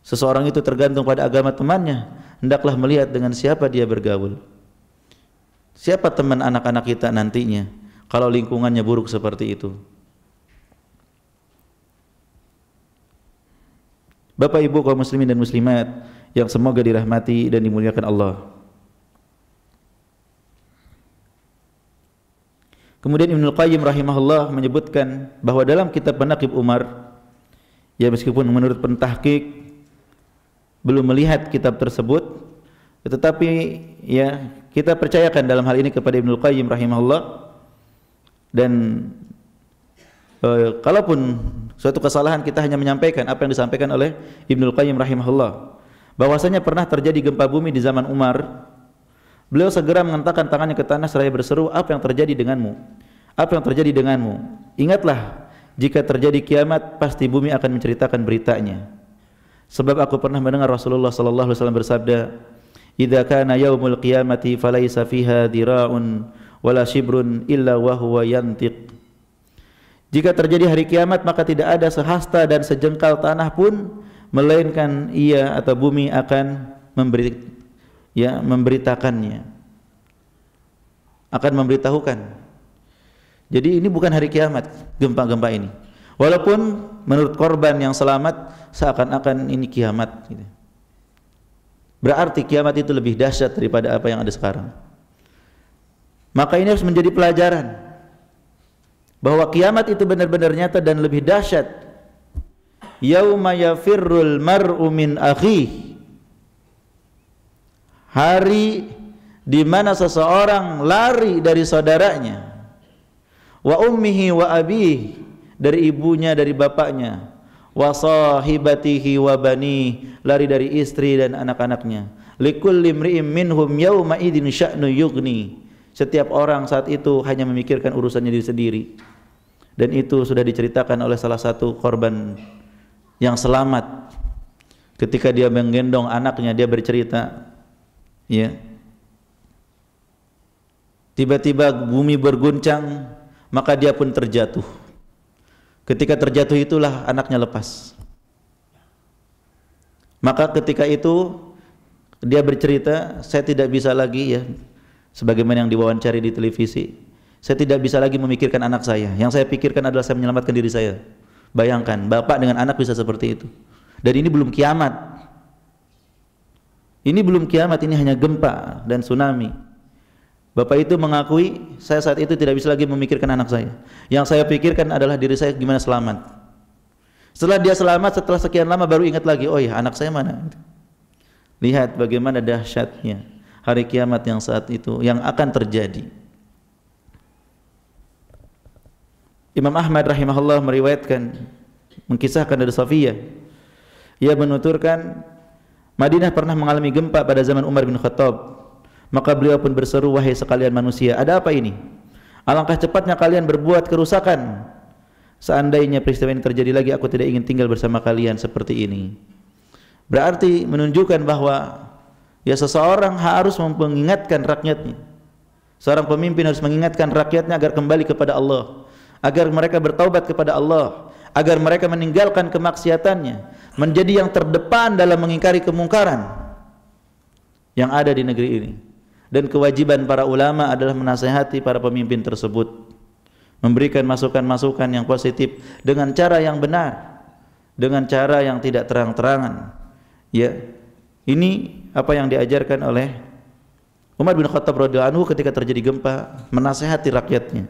Seseorang itu tergantung pada agama temannya, hendaklah melihat dengan siapa dia bergaul. Siapa teman anak-anak kita nantinya? kalau lingkungannya buruk seperti itu. Bapak Ibu kaum muslimin dan muslimat yang semoga dirahmati dan dimuliakan Allah. Kemudian Ibnu Qayyim rahimahullah menyebutkan bahwa dalam kitab Penakib Umar ya meskipun menurut pentahqiq belum melihat kitab tersebut tetapi ya kita percayakan dalam hal ini kepada Ibnu Qayyim rahimahullah dan e, kalaupun suatu kesalahan kita hanya menyampaikan apa yang disampaikan oleh Ibnu Qayyim rahimahullah bahwasanya pernah terjadi gempa bumi di zaman Umar beliau segera mengentakkan tangannya ke tanah seraya berseru apa yang terjadi denganmu apa yang terjadi denganmu ingatlah jika terjadi kiamat pasti bumi akan menceritakan beritanya sebab aku pernah mendengar Rasulullah sallallahu alaihi wasallam bersabda idza kana yaumul qiyamati falaisa fiha dhira'un wala shibrun illa wa huwa yantiq. Jika terjadi hari kiamat maka tidak ada sehasta dan sejengkal tanah pun melainkan ia atau bumi akan memberi ya memberitakannya. Akan memberitahukan. Jadi ini bukan hari kiamat gempa-gempa ini. Walaupun menurut korban yang selamat seakan-akan ini kiamat gitu. Berarti kiamat itu lebih dahsyat daripada apa yang ada sekarang. Maka ini harus menjadi pelajaran bahwa kiamat itu benar-benar nyata dan lebih dahsyat. Yauma yafirrul mar'u min akhi. Hari di mana seseorang lari dari saudaranya. Wa ummihi wa abih dari ibunya, dari bapaknya. Wa sahibatihi wa bani, lari dari istri dan anak-anaknya. Likulli imri'in minhum yauma idin sya'nu yughni setiap orang saat itu hanya memikirkan urusannya diri sendiri. Dan itu sudah diceritakan oleh salah satu korban yang selamat ketika dia menggendong anaknya dia bercerita ya tiba-tiba bumi berguncang maka dia pun terjatuh ketika terjatuh itulah anaknya lepas maka ketika itu dia bercerita saya tidak bisa lagi ya sebagaimana yang diwawancari di televisi saya tidak bisa lagi memikirkan anak saya yang saya pikirkan adalah saya menyelamatkan diri saya bayangkan bapak dengan anak bisa seperti itu dan ini belum kiamat ini belum kiamat ini hanya gempa dan tsunami Bapak itu mengakui saya saat itu tidak bisa lagi memikirkan anak saya. Yang saya pikirkan adalah diri saya gimana selamat. Setelah dia selamat, setelah sekian lama baru ingat lagi, oh ya anak saya mana? Lihat bagaimana dahsyatnya hari kiamat yang saat itu yang akan terjadi. Imam Ahmad rahimahullah meriwayatkan mengkisahkan dari Safiyah ia menuturkan Madinah pernah mengalami gempa pada zaman Umar bin Khattab maka beliau pun berseru wahai sekalian manusia ada apa ini alangkah cepatnya kalian berbuat kerusakan seandainya peristiwa ini terjadi lagi aku tidak ingin tinggal bersama kalian seperti ini berarti menunjukkan bahwa Ya seseorang harus mengingatkan rakyatnya. Seorang pemimpin harus mengingatkan rakyatnya agar kembali kepada Allah, agar mereka bertaubat kepada Allah, agar mereka meninggalkan kemaksiatannya, menjadi yang terdepan dalam mengingkari kemungkaran yang ada di negeri ini. Dan kewajiban para ulama adalah menasehati para pemimpin tersebut, memberikan masukan-masukan yang positif dengan cara yang benar, dengan cara yang tidak terang-terangan. Ya, Ini apa yang diajarkan oleh Umar bin Khattab radhiyallahu anhu ketika terjadi gempa menasehati rakyatnya.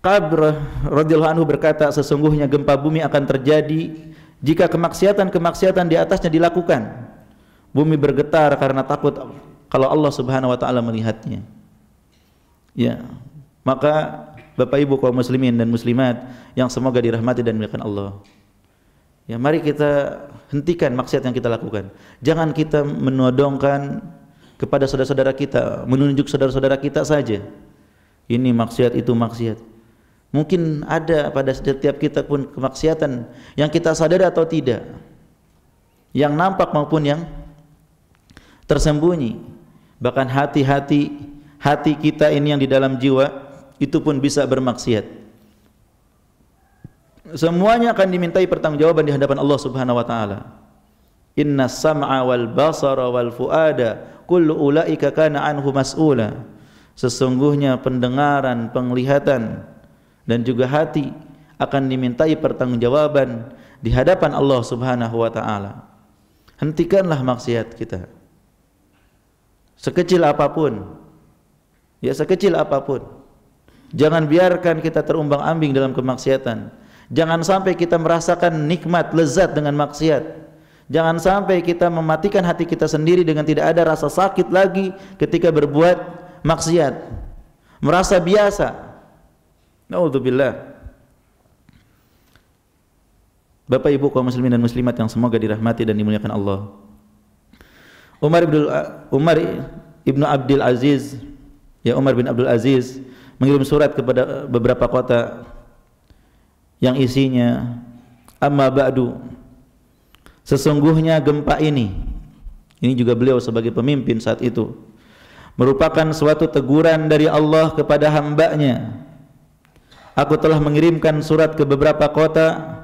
Qabr radhiyallahu anhu berkata sesungguhnya gempa bumi akan terjadi jika kemaksiatan-kemaksiatan di atasnya dilakukan. Bumi bergetar karena takut kalau Allah Subhanahu wa taala melihatnya. Ya. Maka Bapak Ibu kaum muslimin dan muslimat yang semoga dirahmati dan dimuliakan Allah. Ya mari kita hentikan maksiat yang kita lakukan. Jangan kita menodongkan kepada saudara-saudara kita, menunjuk saudara-saudara kita saja. Ini maksiat itu maksiat. Mungkin ada pada setiap kita pun kemaksiatan yang kita sadar atau tidak. Yang nampak maupun yang tersembunyi. Bahkan hati-hati hati kita ini yang di dalam jiwa itu pun bisa bermaksiat. semuanya akan dimintai pertanggungjawaban di hadapan Allah Subhanahu wa taala. Inna sam'a wal basara wal fuada kullu ulaika kana anhu mas'ula. Sesungguhnya pendengaran, penglihatan dan juga hati akan dimintai pertanggungjawaban di hadapan Allah Subhanahu wa taala. Hentikanlah maksiat kita. Sekecil apapun. Ya sekecil apapun. Jangan biarkan kita terumbang-ambing dalam kemaksiatan. Jangan sampai kita merasakan nikmat lezat dengan maksiat. Jangan sampai kita mematikan hati kita sendiri dengan tidak ada rasa sakit lagi ketika berbuat maksiat. Merasa biasa. Nauzubillah. Bapak Ibu kaum muslimin dan muslimat yang semoga dirahmati dan dimuliakan Allah. Umar bin Umar Ibnu Abdul Aziz ya Umar bin Abdul Aziz mengirim surat kepada beberapa kota yang isinya amma ba'du sesungguhnya gempa ini ini juga beliau sebagai pemimpin saat itu merupakan suatu teguran dari Allah kepada hambanya aku telah mengirimkan surat ke beberapa kota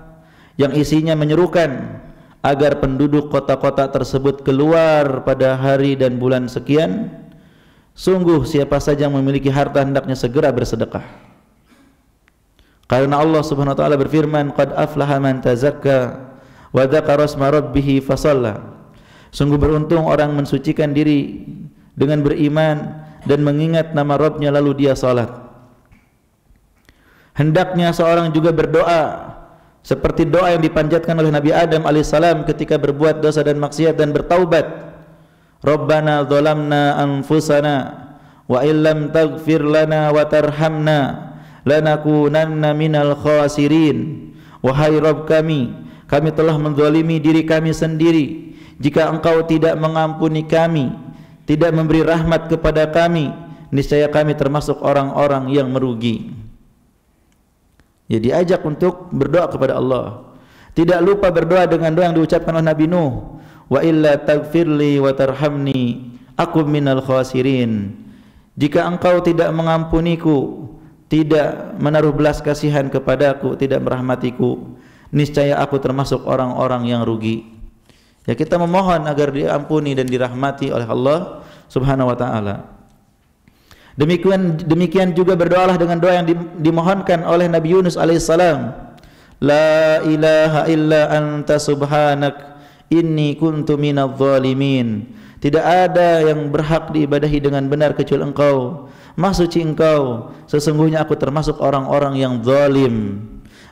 yang isinya menyerukan agar penduduk kota-kota tersebut keluar pada hari dan bulan sekian sungguh siapa saja yang memiliki harta hendaknya segera bersedekah Karena Allah Subhanahu wa taala berfirman, "Qad aflaha man tazakka wa dzakara asma rabbih fa Sungguh beruntung orang mensucikan diri dengan beriman dan mengingat nama Rabbnya lalu dia salat. Hendaknya seorang juga berdoa seperti doa yang dipanjatkan oleh Nabi Adam alaihissalam ketika berbuat dosa dan maksiat dan bertaubat. Rabbana zalamna anfusana wa illam taghfir lana wa tarhamna lanakunanna minal khasirin wahai rabb kami kami telah menzalimi diri kami sendiri jika engkau tidak mengampuni kami tidak memberi rahmat kepada kami niscaya kami termasuk orang-orang yang merugi jadi ya, ajak untuk berdoa kepada Allah tidak lupa berdoa dengan doa yang diucapkan oleh Nabi Nuh wa illa tagfirli wa tarhamni aku minal khasirin jika engkau tidak mengampuniku tidak menaruh belas kasihan kepada aku, tidak merahmatiku, niscaya aku termasuk orang-orang yang rugi. Ya kita memohon agar diampuni dan dirahmati oleh Allah Subhanahu wa taala. Demikian demikian juga berdoalah dengan doa yang dimohonkan oleh Nabi Yunus Alaihissalam. La ilaha illa anta subhanak inni kuntu minadh zalimin. Tidak ada yang berhak diibadahi dengan benar kecuali engkau. Maha suci engkau, sesungguhnya aku termasuk orang-orang yang zalim.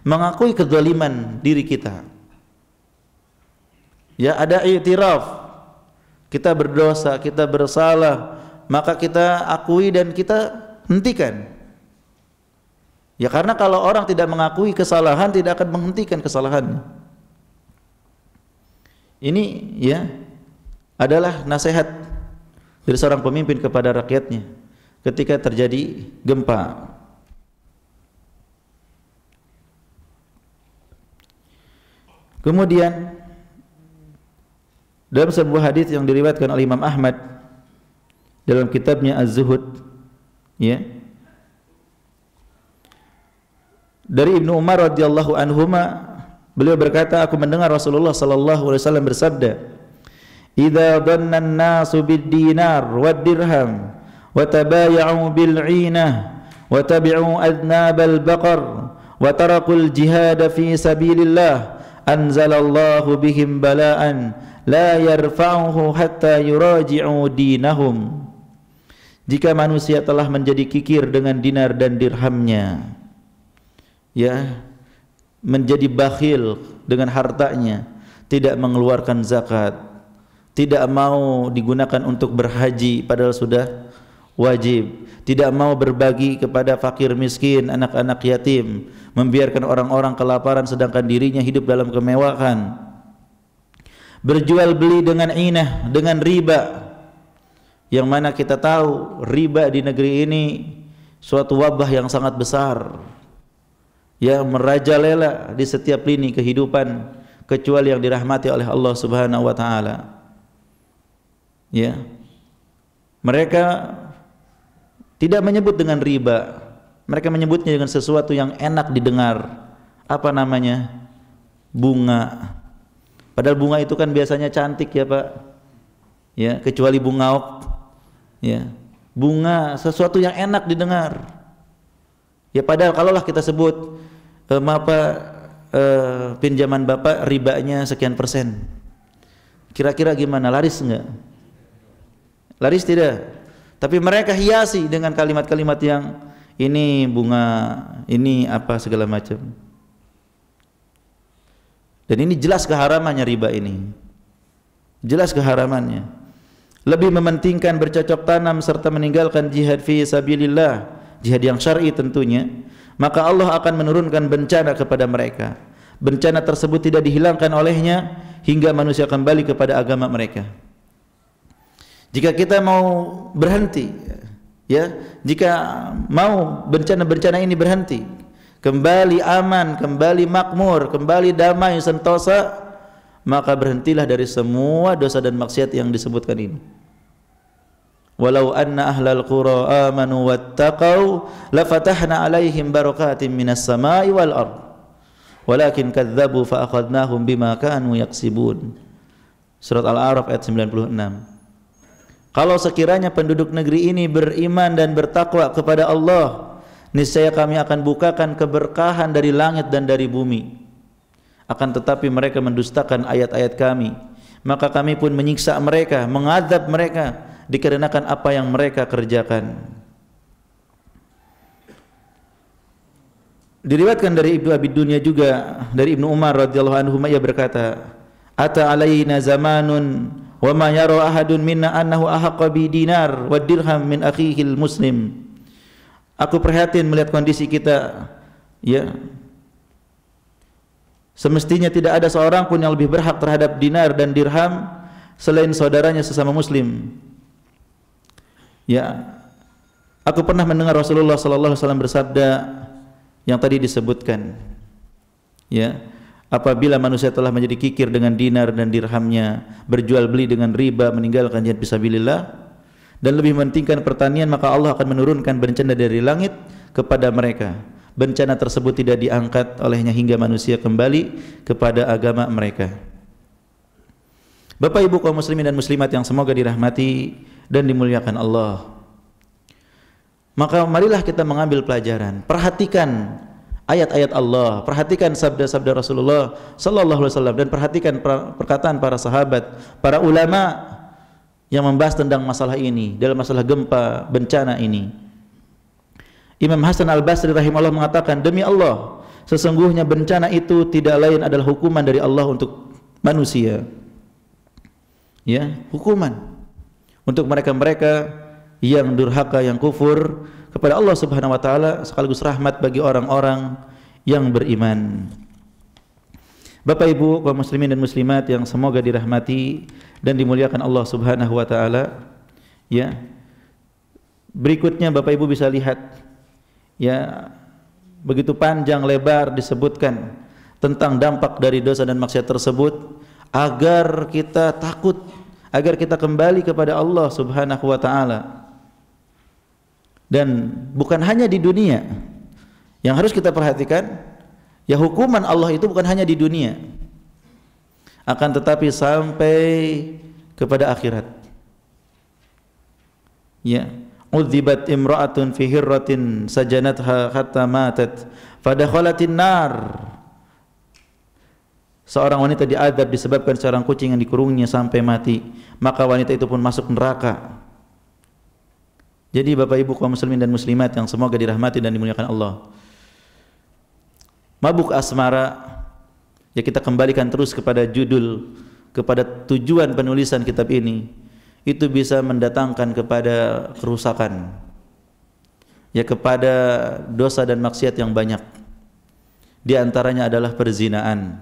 Mengakui kezaliman diri kita. Ya ada i'tiraf. Kita berdosa, kita bersalah, maka kita akui dan kita hentikan. Ya karena kalau orang tidak mengakui kesalahan tidak akan menghentikan kesalahan Ini ya adalah nasihat dari seorang pemimpin kepada rakyatnya ketika terjadi gempa. Kemudian dalam sebuah hadis yang diriwayatkan oleh Imam Ahmad dalam kitabnya Az-Zuhud ya dari Ibnu Umar radhiyallahu anhuma beliau berkata aku mendengar Rasulullah sallallahu alaihi wasallam bersabda "Idza dhanna an-nasu bid-dinar wad-dirham وتبايعوا بالعينة وتبعوا أذناب البقر وتركوا الجهاد في سبيل الله أنزل الله بهم بلاء لا يرفعه حتى يراجعوا دينهم jika manusia telah menjadi kikir dengan dinar dan dirhamnya ya menjadi bakhil dengan hartanya tidak mengeluarkan zakat tidak mau digunakan untuk berhaji padahal sudah wajib tidak mau berbagi kepada fakir miskin anak-anak yatim membiarkan orang-orang kelaparan sedangkan dirinya hidup dalam kemewahan berjual beli dengan inah dengan riba yang mana kita tahu riba di negeri ini suatu wabah yang sangat besar ya merajalela di setiap lini kehidupan kecuali yang dirahmati oleh Allah Subhanahu wa taala ya mereka Tidak menyebut dengan riba. Mereka menyebutnya dengan sesuatu yang enak didengar. Apa namanya? Bunga. Padahal bunga itu kan biasanya cantik ya Pak. Ya, kecuali bunga ok. Ya. Bunga sesuatu yang enak didengar. Ya padahal kalaulah kita sebut eh, apa eh, pinjaman Bapak ribanya sekian persen. Kira-kira gimana? Laris enggak? Laris tidak? tapi mereka hiasi dengan kalimat-kalimat yang ini bunga, ini apa segala macam. Dan ini jelas keharamannya riba ini. Jelas keharamannya. Lebih mementingkan bercocok tanam serta meninggalkan jihad fi sabilillah, jihad yang syar'i tentunya, maka Allah akan menurunkan bencana kepada mereka. Bencana tersebut tidak dihilangkan olehnya hingga manusia kembali kepada agama mereka. Jika kita mau berhenti, ya, jika mau bencana-bencana ini berhenti, kembali aman, kembali makmur, kembali damai, sentosa, maka berhentilah dari semua dosa dan maksiat yang disebutkan ini. Walau anna ahlal qura amanu wattaqau lafatahna alaihim barakatin minas samai wal ard. Walakin kadzabu fa akhadnahum bima kanu yaksibun. Surat Al-A'raf ayat 96. Kalau sekiranya penduduk negeri ini beriman dan bertakwa kepada Allah, niscaya kami akan bukakan keberkahan dari langit dan dari bumi. Akan tetapi mereka mendustakan ayat-ayat kami, maka kami pun menyiksa mereka, mengadab mereka dikarenakan apa yang mereka kerjakan. Diriwatkan dari Ibnu Abi Dunya juga dari Ibnu Umar radhiyallahu anhu ia berkata, ata alaina zamanun wa ma yara ahadun minna annahu ahaqqa dinar wa dirham min akhihi muslim aku perhatian melihat kondisi kita ya semestinya tidak ada seorang pun yang lebih berhak terhadap dinar dan dirham selain saudaranya sesama muslim ya aku pernah mendengar Rasulullah sallallahu alaihi wasallam bersabda yang tadi disebutkan ya Apabila manusia telah menjadi kikir dengan dinar dan dirhamnya, berjual beli dengan riba, meninggalkan jihad fisabilillah dan lebih mementingkan pertanian, maka Allah akan menurunkan bencana dari langit kepada mereka. Bencana tersebut tidak diangkat olehnya hingga manusia kembali kepada agama mereka. Bapak Ibu kaum muslimin dan muslimat yang semoga dirahmati dan dimuliakan Allah. Maka marilah kita mengambil pelajaran. Perhatikan ayat-ayat Allah, perhatikan sabda-sabda Rasulullah sallallahu alaihi wasallam dan perhatikan perkataan para sahabat, para ulama yang membahas tentang masalah ini, dalam masalah gempa, bencana ini. Imam Hasan Al-Basri rahimahullah mengatakan, demi Allah, sesungguhnya bencana itu tidak lain adalah hukuman dari Allah untuk manusia. Ya, hukuman untuk mereka-mereka yang durhaka yang kufur kepada Allah Subhanahu wa taala sekaligus rahmat bagi orang-orang yang beriman. Bapak Ibu, kaum muslimin dan muslimat yang semoga dirahmati dan dimuliakan Allah Subhanahu wa taala. Ya. Berikutnya Bapak Ibu bisa lihat ya begitu panjang lebar disebutkan tentang dampak dari dosa dan maksiat tersebut agar kita takut agar kita kembali kepada Allah Subhanahu wa taala. Dan bukan hanya di dunia. Yang harus kita perhatikan, ya hukuman Allah itu bukan hanya di dunia. Akan tetapi sampai kepada akhirat. Ya. Udzibat imra'atun fi hirratin sajanatha hatta matat fadakhalatin nar. Seorang wanita diadab disebabkan seorang kucing yang dikurungnya sampai mati, maka wanita itu pun masuk neraka. Jadi Bapak Ibu kaum muslimin dan muslimat yang semoga dirahmati dan dimuliakan Allah. Mabuk asmara ya kita kembalikan terus kepada judul kepada tujuan penulisan kitab ini itu bisa mendatangkan kepada kerusakan ya kepada dosa dan maksiat yang banyak di antaranya adalah perzinaan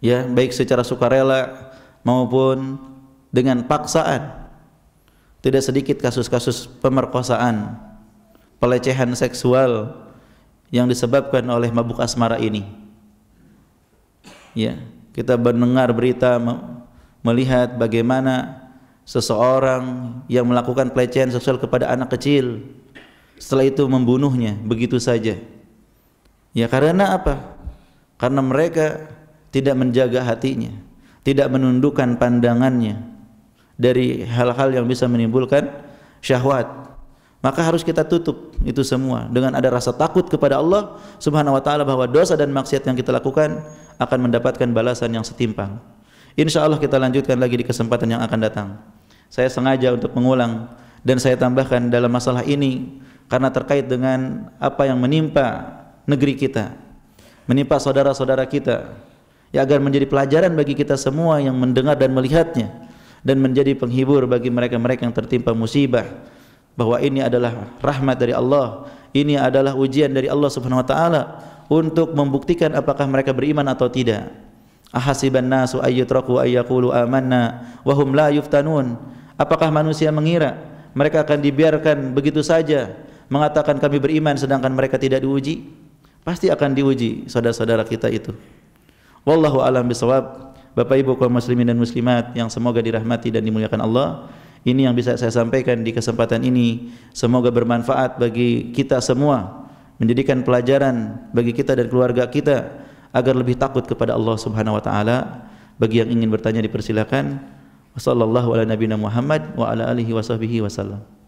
ya baik secara sukarela maupun dengan paksaan tidak sedikit kasus-kasus pemerkosaan, pelecehan seksual yang disebabkan oleh mabuk asmara ini. Ya, kita mendengar berita melihat bagaimana seseorang yang melakukan pelecehan seksual kepada anak kecil setelah itu membunuhnya begitu saja. Ya karena apa? Karena mereka tidak menjaga hatinya, tidak menundukkan pandangannya, dari hal-hal yang bisa menimbulkan syahwat. Maka harus kita tutup itu semua dengan ada rasa takut kepada Allah Subhanahu wa taala bahwa dosa dan maksiat yang kita lakukan akan mendapatkan balasan yang setimpal. Insya Allah kita lanjutkan lagi di kesempatan yang akan datang. Saya sengaja untuk mengulang dan saya tambahkan dalam masalah ini karena terkait dengan apa yang menimpa negeri kita, menimpa saudara-saudara kita, ya agar menjadi pelajaran bagi kita semua yang mendengar dan melihatnya dan menjadi penghibur bagi mereka-mereka yang tertimpa musibah bahwa ini adalah rahmat dari Allah, ini adalah ujian dari Allah Subhanahu wa taala untuk membuktikan apakah mereka beriman atau tidak. Ahasiban nasu ayyutraku ayyaqulu amanna wa hum la yuftanun. Apakah manusia mengira mereka akan dibiarkan begitu saja mengatakan kami beriman sedangkan mereka tidak diuji? Pasti akan diuji saudara-saudara kita itu. Wallahu alam bisawab. Bapak Ibu kaum muslimin dan muslimat yang semoga dirahmati dan dimuliakan Allah. Ini yang bisa saya sampaikan di kesempatan ini. Semoga bermanfaat bagi kita semua. Menjadikan pelajaran bagi kita dan keluarga kita. Agar lebih takut kepada Allah subhanahu wa ta'ala. Bagi yang ingin bertanya dipersilakan. Wassalamualaikum warahmatullahi wabarakatuh.